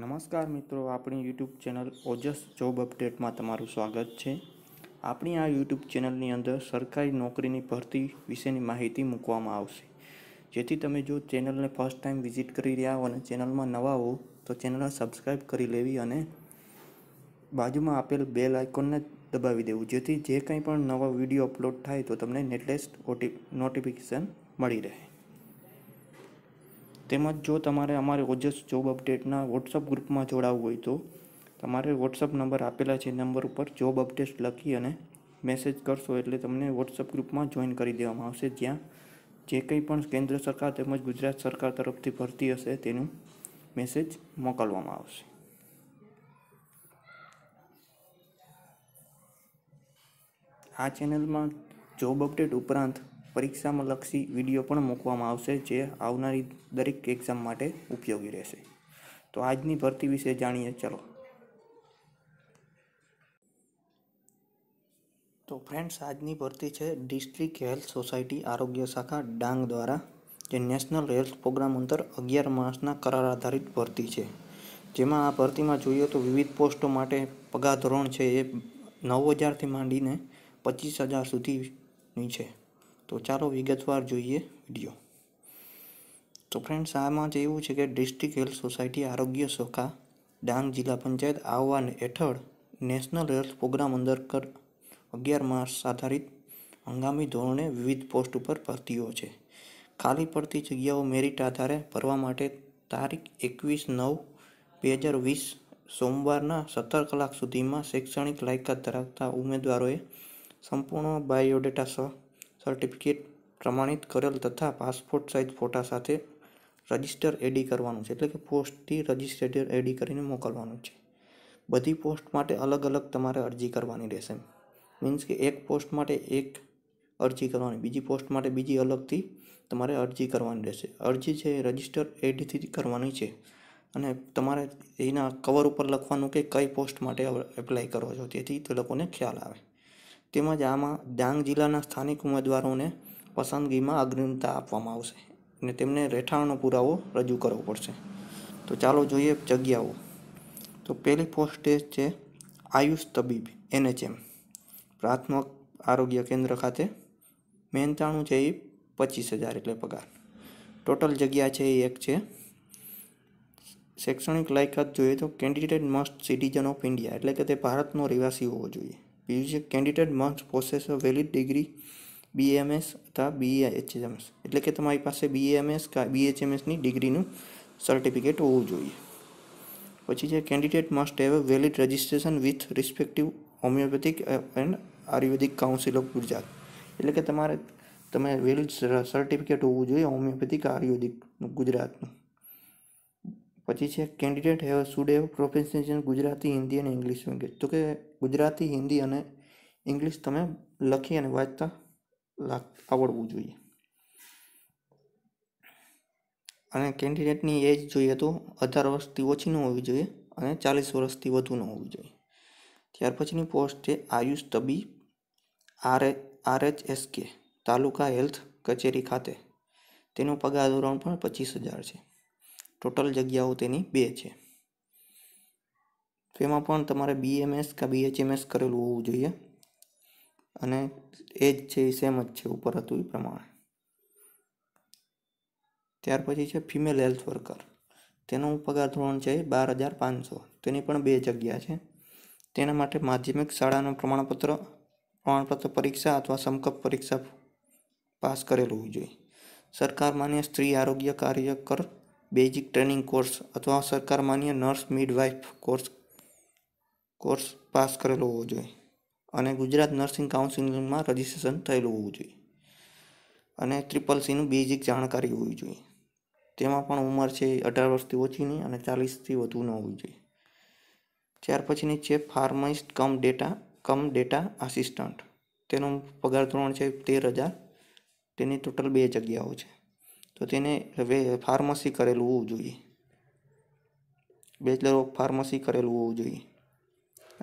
નમસ્કાર મિત્રો આપણી યુટ્યુબ ચેનલ ઓજસ જોબ અપડેટમાં તમારું સ્વાગત છે આપણી આ યુટ્યુબ ચેનલની અંદર સરકારી નોકરીની ભરતી વિશેની માહિતી મૂકવામાં આવશે જેથી તમે જો ચેનલને ફર્સ્ટ ટાઈમ વિઝિટ કરી રહ્યા હો અને ચેનલમાં નવા હો તો ચેનલને સબસ્ક્રાઈબ કરી લેવી અને બાજુમાં આપેલ બેલ આઇકોનને દબાવી દેવું જેથી જે કંઈ પણ નવા વિડીયો અપલોડ થાય તો તમને નેટલેસ્ટ નોટિફિકેશન મળી રહે તેમજ જો તમારે અમારે ઓજસ જોબ અપડેટના વોટ્સઅપ ગ્રુપમાં જોડાવવું હોય તો તમારે વોટ્સઅપ નંબર આપેલા છે નંબર ઉપર જોબ અપડેટ લખી અને મેસેજ કરશો એટલે તમને વોટ્સઅપ ગ્રુપમાં જોઈન કરી દેવામાં આવશે જ્યાં જે કંઈ પણ કેન્દ્ર સરકાર તેમજ ગુજરાત સરકાર તરફથી ભરતી હશે તેનું મેસેજ મોકલવામાં આવશે આ ચેનલમાં જોબ અપડેટ ઉપરાંત પરીક્ષામાં લક્ષી વિડીયો પણ મૂકવામાં આવશે જે આવનારી દરેક એક્ઝામ માટે ઉપયોગી રહેશે તો આજની ભરતી વિશે જાણીએ ચાલો તો ફ્રેન્ડ્સ આજની ભરતી છે ડિસ્ટ્રિક્ટ હેલ્થ સોસાયટી આરોગ્ય શાખા ડાંગ દ્વારા જે નેશનલ હેલ્થ પ્રોગ્રામ અંતર અગિયાર માસના કરાર આધારિત ભરતી છે જેમાં આ ભરતીમાં જોઈએ તો વિવિધ પોસ્ટો માટે પગાર ધોરણ છે એ નવ હજારથી માંડીને પચીસ હજાર સુધીની છે તો ચાલો વિગતવાર જોઈએ વિડીયો તો ફ્રેન્ડ્સ આમાં જ એવું છે કે ડિસ્ટ્રિક્ટ હેલ્થ સોસાયટી આરોગ્ય શાખા ડાંગ જિલ્લા પંચાયત આહવાન હેઠળ નેશનલ હેલ્થ પ્રોગ્રામ અંદર કર અગિયાર માર્ચ આધારિત હંગામી ધોરણે વિવિધ પોસ્ટ ઉપર ભરતીઓ છે ખાલી પડતી જગ્યાઓ મેરિટ આધારે ભરવા માટે તારીખ એકવીસ નવ બે હજાર વીસ સોમવારના સત્તર કલાક સુધીમાં શૈક્ષણિક લાયકાત ધરાવતા ઉમેદવારોએ સંપૂર્ણ બાયોડેટા સહ સર્ટિફિકેટ પ્રમાણિત કરેલ તથા પાસપોર્ટ સાઇઝ ફોટા સાથે રજિસ્ટર એડી કરવાનું છે એટલે કે પોસ્ટથી રજિસ્ટ્રેટર એડી કરીને મોકલવાનું છે બધી પોસ્ટ માટે અલગ અલગ તમારે અરજી કરવાની રહેશે મીન્સ કે એક પોસ્ટ માટે એક અરજી કરવાની બીજી પોસ્ટ માટે બીજી અલગથી તમારે અરજી કરવાની રહેશે અરજી છે એ રજિસ્ટર એડીથી કરવાની છે અને તમારે એના કવર ઉપર લખવાનું કે કઈ પોસ્ટ માટે એપ્લાય કરવો છો તેથી તે લોકોને ખ્યાલ આવે તેમજ આમાં ડાંગ જિલ્લાના સ્થાનિક ઉમેદવારોને પસંદગીમાં અગ્રિમતા આપવામાં આવશે અને તેમને રહેઠાણનો પુરાવો રજૂ કરવો પડશે તો ચાલો જોઈએ જગ્યાઓ તો પહેલી પોસ્ટ છે આયુષ તબીબ એનએચએમ પ્રાથમિક આરોગ્ય કેન્દ્ર ખાતે મહેનતાણું છે એ પચીસ હજાર એટલે પગાર ટોટલ જગ્યા છે એ એક છે શૈક્ષણિક લાયકાત જોઈએ તો candidate must citizen of India એટલે કે તે ભારતનો રહેવાસી હોવો જોઈએ બીજું છે candidate must process valid degree BMS અથવા બીએ બીએચએમએસ એટલે કે તમારી પાસે બીએમએસ કે બીએચએમએસની ડિગ્રીનું સર્ટિફિકેટ હોવું જોઈએ પછી છે candidate must have valid registration with respective homeopathic and ayurvedic council of Gujarat એટલે કે તમારે તમે વેલિડ સર્ટિફિકેટ હોવું જોઈએ હોમિયોપેથિક આયુર્વેદિકનું ગુજરાતનું પછી છે candidate have should have profession Gujarati Hindi અને ઇંગ્લિશ લેંગ્વેજ તો કે ગુજરાતી હિન્દી અને ઇંગ્લિશ તમે લખી અને વાંચતા આવડવું જોઈએ અને કેન્ડિડેટની એજ જોઈએ તો અઢાર વર્ષથી ઓછી ન હોવી જોઈએ અને ચાલીસ વર્ષથી વધુ ન હોવી જોઈએ ત્યાર પછીની પોસ્ટ છે આયુષ તબી આર આર એચ એસ કે તાલુકા હેલ્થ કચેરી ખાતે તેનો પગાર ધોરણ પણ પચીસ હજાર છે ટોટલ જગ્યાઓ તેની બે છે તેમાં પણ તમારે બીએમએસ કે બીએચએમએસ કરેલું હોવું જોઈએ અને એ જ છે એ સેમ જ છે ઉપર હતું એ પ્રમાણે ત્યાર પછી છે ફિમેલ હેલ્થ વર્કર તેનો પગાર ધોરણ છે બાર હજાર પાંચસો તેની પણ બે જગ્યા છે તેના માટે માધ્યમિક શાળાનું પ્રમાણપત્ર પ્રમાણપત્ર પરીક્ષા અથવા સમકપ પરીક્ષા પાસ કરેલું હોવું જોઈએ સરકાર માન્ય સ્ત્રી આરોગ્ય કાર્યકર બેઝિક ટ્રેનિંગ કોર્સ અથવા સરકાર માન્ય nurse midwife course course pass કરેલો હોવો જોઈએ અને ગુજરાત નર્સિંગ કાઉન્સિલિંગમાં રજિસ્ટ્રેશન થયેલું હોવું જોઈએ અને ટ્રિપલ સીનું બેઝિક જાણકારી હોવી જોઈએ તેમાં પણ ઉંમર છે અઢાર વર્ષથી ઓછીની અને ચાલીસથી વધુ ન હોવી જોઈએ ત્યાર પછીની છે pharmacist cum data cum data assistant તેનો પગાર ધોરણ છે તેર હજાર તેની ટોટલ બે જગ્યાઓ છે તો તેને ફાર્મસી કરેલું હોવું જોઈએ બેચલર ઓફ ફાર્મસી કરેલું હોવું જોઈએ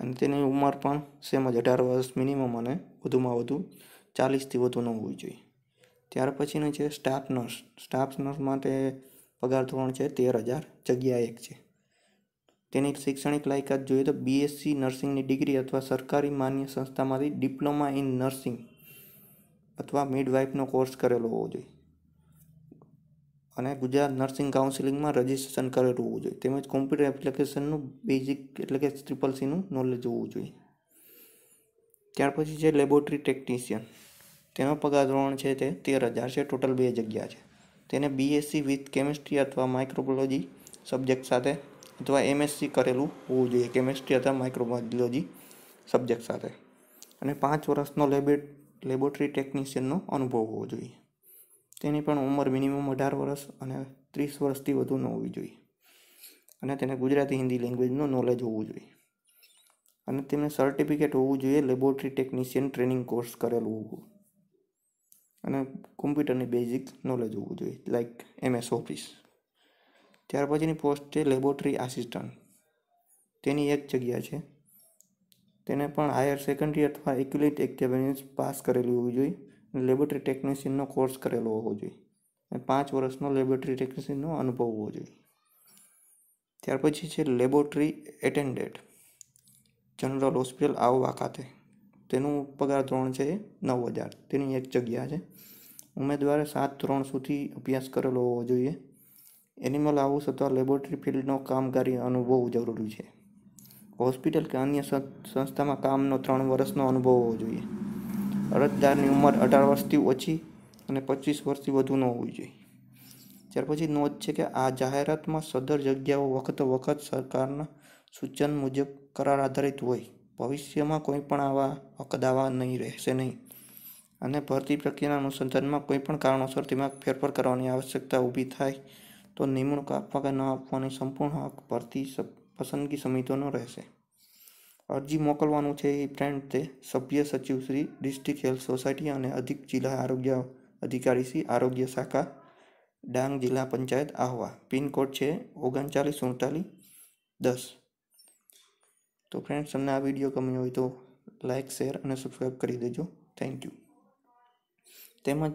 અને તેની ઉંમર પણ સેમ જ અઢાર વર્ષ મિનિમમ અને વધુમાં વધુ ચાલીસથી વધુ ન હોવી જોઈએ ત્યાર પછીનું છે સ્ટાફ નર્સ સ્ટાફ નર્સ માટે પગાર ધોરણ છે તેર હજાર જગ્યા એક છે તેની શૈક્ષણિક લાયકાત જોઈએ તો બીએસસી નર્સિંગની ડિગ્રી અથવા સરકારી માન્ય સંસ્થામાંથી ડિપ્લોમા ઇન નર્સિંગ અથવા મિડવાઇફનો કોર્સ કરેલો હોવો જોઈએ અને ગુજરાત નર્સિંગ કાઉન્સિલિંગમાં રજિસ્ટ્રેશન કરેલું હોવું જોઈએ તેમજ કોમ્પ્યુટર એપ્લિકેશનનું બેઝિક એટલે કે ટ્રિપલ સીનું નોલેજ હોવું જોઈએ ત્યાર પછી છે લેબોરેટરી ટેકનિશિયન તેનો પગાર ધોરણ છે તે તેર હજાર છે ટોટલ બે જગ્યા છે તેને બીએસસી વિથ કેમિસ્ટ્રી અથવા માઇક્રોબોલોજી સબ્જેક્ટ સાથે અથવા એમએસસી કરેલું હોવું જોઈએ કેમેસ્ટ્રી અથવા માઇક્રોબાયોલોજી સબ્જેક્ટ સાથે અને પાંચ વર્ષનો લેબોરેટરી ટેકનિશિયનનો અનુભવ હોવો જોઈએ તેની પણ ઉંમર મિનિમમ અઢાર વર્ષ અને ત્રીસ વર્ષથી વધુ ન હોવી જોઈએ અને તેને ગુજરાતી હિન્દી લેંગ્વેજનું નોલેજ હોવું જોઈએ અને તેમને સર્ટિફિકેટ હોવું જોઈએ લેબોરેટરી ટેકનિશિયન ટ્રેનિંગ કોર્સ કરેલું હોવું અને કોમ્પ્યુટરની બેઝિક નોલેજ હોવું જોઈએ લાઈક એમએસ ઓફિસ ત્યાર પછીની પોસ્ટ છે લેબોરેટરી આસિસ્ટન્ટ તેની એક જગ્યા છે તેને પણ હાયર સેકન્ડરી અથવા એક્યુલેટ એક્ઝામિનેશન પાસ કરેલી હોવી જોઈએ લેબોરેટરી ટેકનિશિયનનો કોર્સ કરેલો હોવો જોઈએ પાંચ વર્ષનો લેબોરેટરી ટેકનિશિયનનો અનુભવ હોવો જોઈએ ત્યાર પછી છે લેબોરેટરી એટેન્ડેડ જનરલ હોસ્પિટલ આવવા ખાતે તેનું પગાર ધોરણ છે નવ હજાર તેની એક જગ્યા છે ઉમેદવારે સાત ધોરણ સુધી અભ્યાસ કરેલો હોવો જોઈએ એનિમલ હાઉસ અથવા લેબોરેટરી ફિલ્ડનો કામકારી અનુભવ જરૂરી છે હોસ્પિટલ કે અન્ય સંસ્થામાં કામનો ત્રણ વર્ષનો અનુભવ હોવો જોઈએ અરજદારની ઉંમર અઢાર વર્ષથી ઓછી અને પચીસ વર્ષથી વધુ ન હોવી જોઈએ ત્યાર પછી નોંધ છે કે આ જાહેરાતમાં સદર જગ્યાઓ વખત વખત સરકારના સૂચન મુજબ કરાર આધારિત હોય ભવિષ્યમાં કોઈ પણ આવા અકદાવા નહીં રહેશે નહીં અને ભરતી પ્રક્રિયાના અનુસંધાનમાં કોઈ પણ કારણોસર તેમાં ફેરફાર કરવાની આવશ્યકતા ઊભી થાય તો નિમણૂક આપવા કે ન આપવાની સંપૂર્ણ હક ભરતી પસંદગી સમિતિનો રહેશે અરજી મોકલવાનું છે એ ફ્રેન્ડ તે સભ્ય સચિવ શ્રી ડિસ્ટ્રિક્ટ હેલ્થ સોસાયટી અને અધિક જિલ્લા આરોગ્ય અધિકારી શ્રી આરોગ્ય શાખા ડાંગ જિલ્લા પંચાયત આહવા પિનકોડ છે ઓગણચાલીસ સુડતાલીસ દસ તો ફ્રેન્ડ્સ તમને આ વિડીયો ગમ્યો હોય તો લાઇક શેર અને સબસ્ક્રાઈબ કરી દેજો થેન્ક યુ તેમજ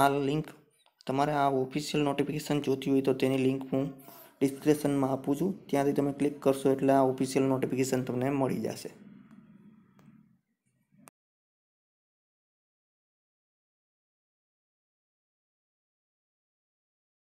આ લિંક તમારે આ ઓફિશિયલ નોટિફિકેશન જોતી હોય તો તેની લિંક હું ડિસ્ક્રિપ્શનમાં આપું છું ત્યાંથી તમે ક્લિક કરશો એટલે આ ઓફિશિયલ નોટિફિકેશન તમને મળી જશે